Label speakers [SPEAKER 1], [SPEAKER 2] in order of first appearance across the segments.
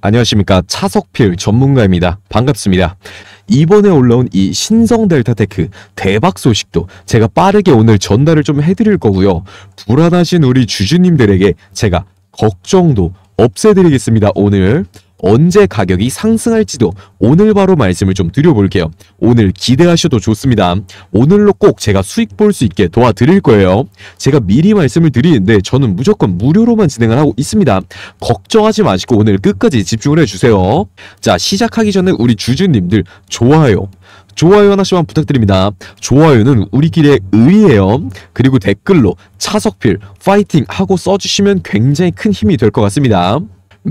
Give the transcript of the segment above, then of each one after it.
[SPEAKER 1] 안녕하십니까 차석필 전문가입니다. 반갑습니다. 이번에 올라온 이 신성 델타테크 대박 소식도 제가 빠르게 오늘 전달을 좀 해드릴 거고요. 불안하신 우리 주주님들에게 제가 걱정도 없애드리겠습니다. 오늘 언제 가격이 상승할지도 오늘 바로 말씀을 좀 드려볼게요. 오늘 기대하셔도 좋습니다. 오늘로 꼭 제가 수익 볼 수 있게 도와드릴 거예요. 제가 미리 말씀을 드리는데 저는 무조건 무료로만 진행을 하고 있습니다. 걱정하지 마시고 오늘 끝까지 집중을 해주세요. 자 시작하기 전에 우리 주주님들 좋아요, 좋아요 하나씩만 부탁드립니다. 좋아요는 우리끼리의 의예요. 그리고 댓글로 차석필 파이팅 하고 써주시면 굉장히 큰 힘이 될 것 같습니다.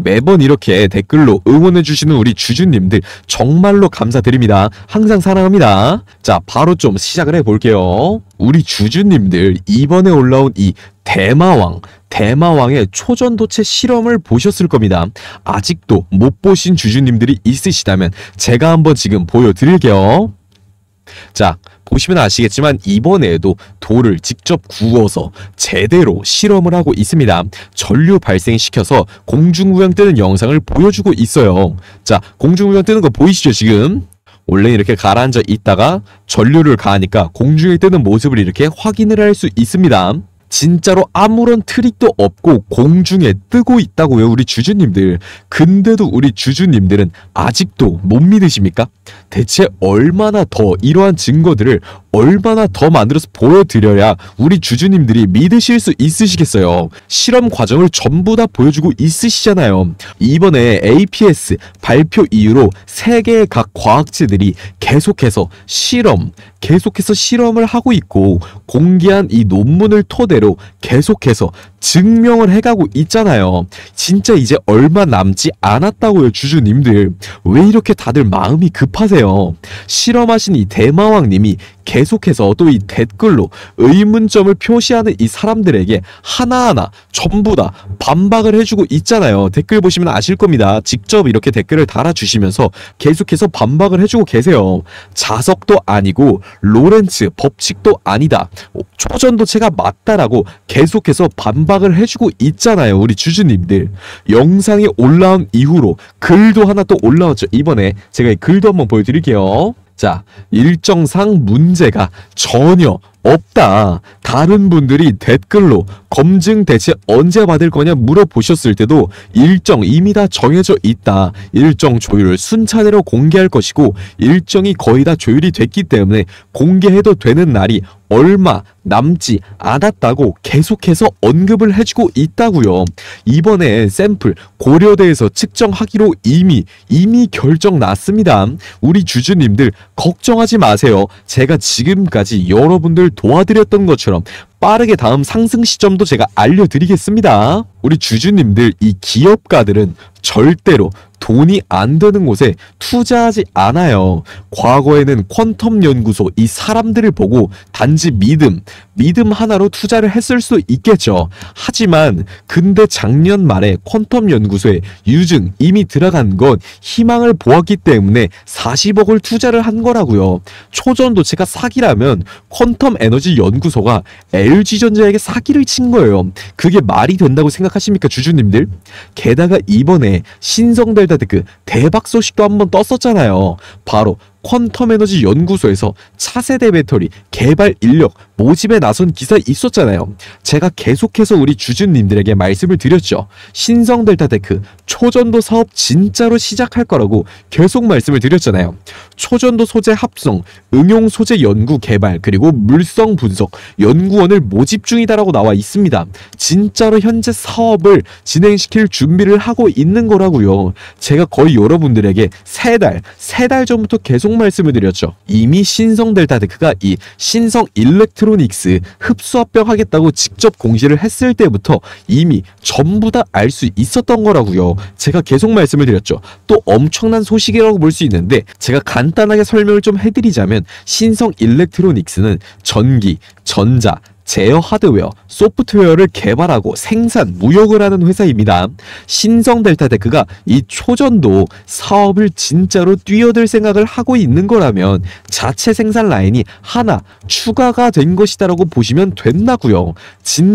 [SPEAKER 1] 매번 이렇게 댓글로 응원해주시는 우리 주주님들 정말로 감사드립니다. 항상 사랑합니다. 자 바로 좀 시작을 해볼게요. 우리 주주님들 이번에 올라온 이 대마왕 대마왕의 초전도체 실험을 보셨을 겁니다. 아직도 못 보신 주주님들이 있으시다면 제가 한번 지금 보여드릴게요. 자 보시면 아시겠지만 이번에도 돌을 직접 구워서 제대로 실험을 하고 있습니다. 전류 발생시켜서 공중우영 뜨는 영상을 보여주고 있어요. 자, 공중우영 뜨는 거 보이시죠, 지금? 원래 이렇게 가라앉아 있다가 전류를 가하니까 공중에 뜨는 모습을 이렇게 확인을 할 수 있습니다. 진짜로 아무런 트릭도 없고 공중에 뜨고 있다고요 우리 주주님들 근데도 우리 주주님들은 아직도 못 믿으십니까? 대체 얼마나 더 이러한 증거들을 얼마나 더 만들어서 보여드려야 우리 주주님들이 믿으실 수 있으시겠어요. 실험 과정을 전부 다 보여주고 있으시잖아요. 이번에 APS 발표 이후로 세계의 각 과학자들이 계속해서 실험, 계속해서 실험을 하고 있고 공개한 이 논문을 토대로 계속해서 증명을 해가고 있잖아요. 진짜 이제 얼마 남지 않았다고요, 주주님들. 왜 이렇게 다들 마음이 급하세요? 실험하신 이 대마왕님이 계속해서 또 이 댓글로 의문점을 표시하는 이 사람들에게 하나하나 전부 다 반박을 해주고 있잖아요. 댓글 보시면 아실 겁니다. 직접 이렇게 댓글을 달아주시면서 계속해서 반박을 해주고 계세요. 자석도 아니고 로렌츠 법칙도 아니다. 초전도체가 맞다라고 계속해서 반박을 해주고 있잖아요. 우리 주주님들. 영상이 올라온 이후로 글도 하나 또 올라왔죠. 이번에 제가 이 글도 한번 보여드릴게요. 자, 일정상 문제가 전혀 없다. 다른 분들이 댓글로 검증 대체 언제 받을 거냐 물어보셨을 때도 일정 이미 다 정해져 있다. 일정 조율을 순차대로 공개할 것이고 일정이 거의 다 조율이 됐기 때문에 공개해도 되는 날이 얼마 남지 않았다고 계속해서 언급을 해주고 있다고요. 이번에 샘플 고려대에서 측정하기로 이미 이미 결정 났습니다. 우리 주주님들 걱정하지 마세요. 제가 지금까지 여러분들 도와드렸던 것처럼 빠르게 다음 상승 시점도 제가 알려드리겠습니다. 우리 주주님들 이 기업가들은 절대로 돈이 안 되는 곳에 투자하지 않아요. 과거에는 퀀텀 연구소 이 사람들을 보고 단지 믿음, 믿음 하나로 투자를 했을 수 있겠죠. 하지만 근데 작년 말에 퀀텀 연구소에 유증 이미 들어간 건 희망을 보았기 때문에 40억을 투자를 한 거라고요. 초전도체가 사기라면 퀀텀 에너지 연구소가 LG전자에게 사기를 친 거예요. 그게 말이 된다고 생각하십니까 주주님들? 게다가 이번에 신성될 슈타인그 대박 소식도 한번 떴었잖아요. 바로 퀀텀 에너지 연구소에서 차세대 배터리 개발 인력 모집에 나선 기사 있었잖아요. 제가 계속해서 우리 주주님들에게 말씀을 드렸죠. 신성 델타테크 초전도 사업 진짜로 시작할 거라고 계속 말씀을 드렸잖아요. 초전도 소재 합성, 응용 소재 연구 개발, 그리고 물성 분석 연구원을 모집 중이다라고 나와 있습니다. 진짜로 현재 사업을 진행시킬 준비를 하고 있는 거라고요. 제가 거의 여러분들에게 세 달, 세 달 전부터 계속 말씀을 드렸죠. 이미 신성 델타테크가 이 신성 일렉트로닉스 흡수합병하겠다고 직접 공시를 했을 때부터 이미 전부 다 알 수 있었던 거라고요. 제가 계속 말씀을 드렸죠. 또 엄청난 소식이라고 볼 수 있는데 제가 간단하게 설명을 좀 해드리자면 신성 일렉트로닉스는 전기, 전자, 제어 하드웨어, 소프트웨어를 개발하고 생산, 무역을 하는 회사입니다. 신성 델타테크가 이 초전도 사업을 진짜로 뛰어들 생각을 하고 있는 거라면 자체 생산 라인이 하나 추가가 된 것이다라고 보시면 된다구요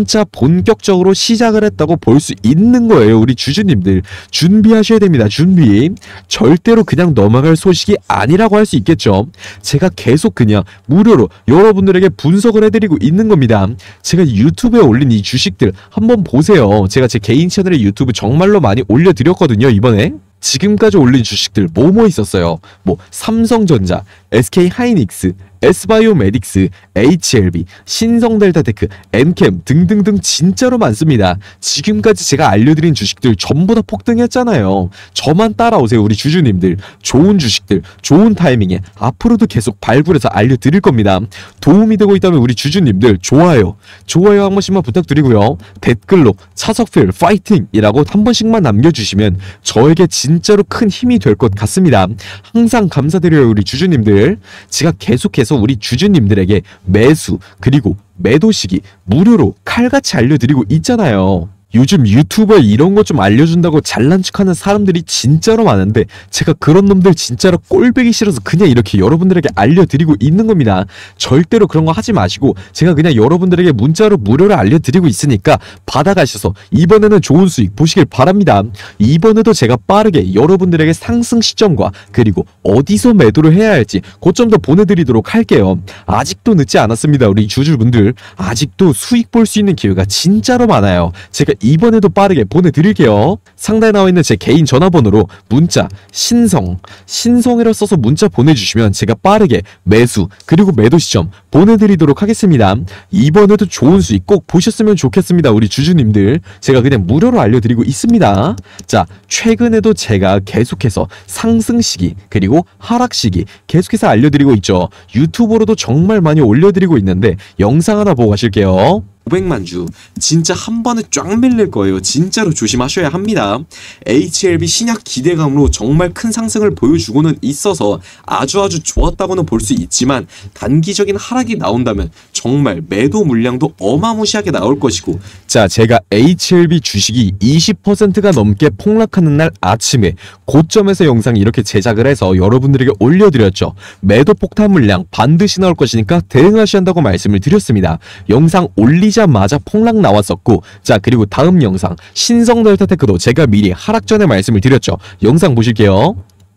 [SPEAKER 1] 진짜 본격적으로 시작을 했다고 볼 수 있는 거예요. 우리 주주님들 준비하셔야 됩니다. 준비. 절대로 그냥 넘어갈 소식이 아니라고 할 수 있겠죠. 제가 계속 그냥 무료로 여러분들에게 분석을 해드리고 있는 겁니다. 있 제가 유튜브에 올린 이 주식들 한번 보세요. 제가 제 개인 채널에 유튜브 정말로 많이 올려드렸거든요, 이번에. 지금까지 올린 주식들 뭐뭐 있었어요. 뭐 삼성전자, SK하이닉스, 에스바이오메딕스, HLB, 신성델타테크, 엠캠 등등등 진짜로 많습니다. 지금까지 제가 알려드린 주식들 전부 다 폭등했잖아요. 저만 따라오세요 우리 주주님들. 좋은 주식들, 좋은 타이밍에 앞으로도 계속 발굴해서 알려드릴 겁니다. 도움이 되고 있다면 우리 주주님들 좋아요, 좋아요 한 번씩만 부탁드리고요. 댓글로 차석필 파이팅이라고 한 번씩만 남겨주시면 저에게 진짜로 큰 힘이 될 것 같습니다. 항상 감사드려요 우리 주주님들. 제가 계속해서 그서 우리 주주님들에게 매수 그리고 매도 시기 무료로 칼같이 알려드리고 있잖아요. 요즘 유튜버에 이런 거 좀 알려준다고 잘난 척하는 사람들이 진짜로 많은데 제가 그런 놈들 진짜로 꼴배기 싫어서 그냥 이렇게 여러분들에게 알려드리고 있는 겁니다. 절대로 그런 거 하지 마시고 제가 그냥 여러분들에게 문자로 무료로 알려드리고 있으니까 받아가셔서 이번에는 좋은 수익 보시길 바랍니다. 이번에도 제가 빠르게 여러분들에게 상승 시점과 그리고 어디서 매도를 해야 할지 고점도 보내드리도록 할게요. 아직도 늦지 않았습니다. 우리 주주분들 아직도 수익 볼 수 있는 기회가 진짜로 많아요. 제가 이번에도 빠르게 보내드릴게요. 상단에 나와있는 제 개인 전화번호로 문자 신성, 신성이라 써서 문자 보내주시면 제가 빠르게 매수 그리고 매도 시점 보내드리도록 하겠습니다. 이번에도 좋은 수익 꼭 보셨으면 좋겠습니다. 우리 주주님들 제가 그냥 무료로 알려드리고 있습니다. 자 최근에도 제가 계속해서 상승 시기 그리고 하락 시기 계속해서 알려드리고 있죠. 유튜브로도 정말 많이 올려드리고 있는데 영상 하나 보고 가실게요. 500만 주 진짜 한 번에 쫙 밀릴 거예요. 진짜로 조심하셔야 합니다. HLB 신약 기대감으로 정말 큰 상승을 보여주고는 있어서 아주 아주 좋았다고는 볼 수 있지만 단기적인 하락이 나온다면 정말 매도 물량도 어마무시하게 나올 것이고 자 제가 HLB 주식이 20%가 넘게 폭락하는 날 아침에 고점에서 영상 이렇게 제작을 해서 여러분들에게 올려드렸죠. 매도 폭탄 물량 반드시 나올 것이니까 대응하셔야 한다고 말씀을 드렸습니다. 영상 올리 풀리자마자 폭락 나왔었고 자 그리고 다음 영상 신성 델타 테크도 제가 미리 하락 전에 말씀을 드렸죠. 영상 보실게요.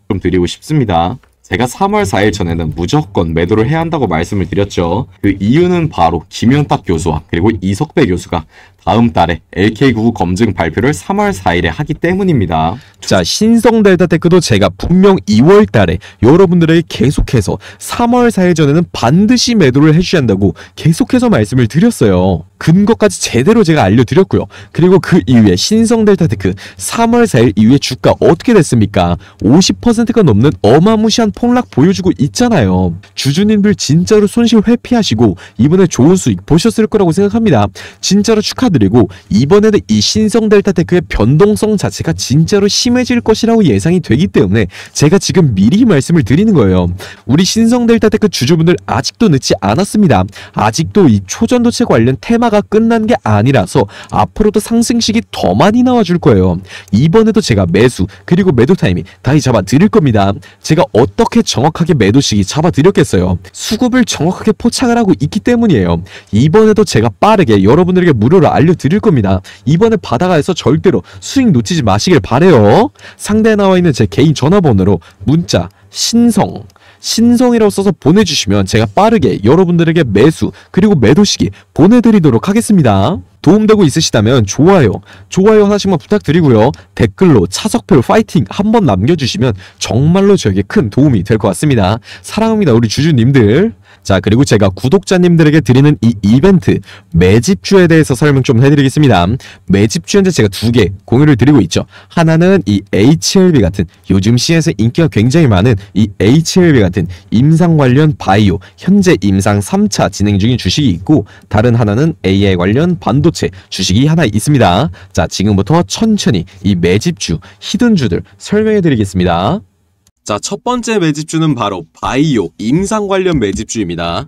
[SPEAKER 1] 좀 드리고 싶습니다. 제가 3월 4일 전에는 무조건 매도를 해야 한다고 말씀을 드렸죠. 그 이유는 바로 김현탁 교수와 그리고 이석배 교수가 다음 달에 LK99 검증 발표를 3월 4일에 하기 때문입니다. 자 신성델 데테크도 제가 분명 2월 달에 여러분들에게 계속해서 3월 4일 전에는 반드시 매도를 해주셔야 한다고 계속해서 말씀을 드렸어요. 근거까지 제대로 제가 알려드렸고요. 그리고 그 이후에 신성델타테크 3월 4일 이후에 주가 어떻게 됐습니까? 50%가 넘는 어마무시한 폭락 보여주고 있잖아요. 주주님들 진짜로 손실 회피하시고 이번에 좋은 수익 보셨을 거라고 생각합니다. 진짜로 축하드리고 이번에는 이 신성델타테크의 변동성 자체가 진짜로 심해질 것이라고 예상이 되기 때문에 제가 지금 미리 말씀을 드리는 거예요. 우리 신성델타테크 주주분들 아직도 늦지 않았습니다. 아직도 이 초전도체 관련 테마 테마가 끝난 게 아니라서 앞으로도 상승식이 더 많이 나와줄 거예요. 이번에도 제가 매수 그리고 매도 타이밍 다시 잡아드릴 겁니다. 제가 어떻게 정확하게 매도식이 잡아드렸겠어요. 수급을 정확하게 포착을 하고 있기 때문이에요. 이번에도 제가 빠르게 여러분들에게 무료로 알려드릴 겁니다. 이번에 바다가에서 절대로 수익 놓치지 마시길 바래요. 상대에 나와 있는 제 개인 전화번호로 문자, 신성, 신성이라고 써서 보내주시면 제가 빠르게 여러분들에게 매수 그리고 매도 시기 보내드리도록 하겠습니다. 도움되고 있으시다면 좋아요, 좋아요 하나씩만 부탁드리고요. 댓글로 차석표 파이팅 한 번 남겨주시면 정말로 저에게 큰 도움이 될 것 같습니다. 사랑합니다 우리 주주님들. 자 그리고 제가 구독자님들에게 드리는 이 이벤트 매집주에 대해서 설명 좀 해드리겠습니다. 매집주 현재 제가 두 개 공유를 드리고 있죠. 하나는 이 HLB 같은 요즘 시에서 인기가 굉장히 많은 이 HLB 같은 임상 관련 바이오 현재 임상 3차 진행 중인 주식이 있고 다른 하나는 AI 관련 반도체 주식이 하나 있습니다. 자 지금부터 천천히 이 매집주 히든주들 설명해 드리겠습니다. 자, 첫 번째 매집주는 바로 바이오 임상 관련 매집주입니다.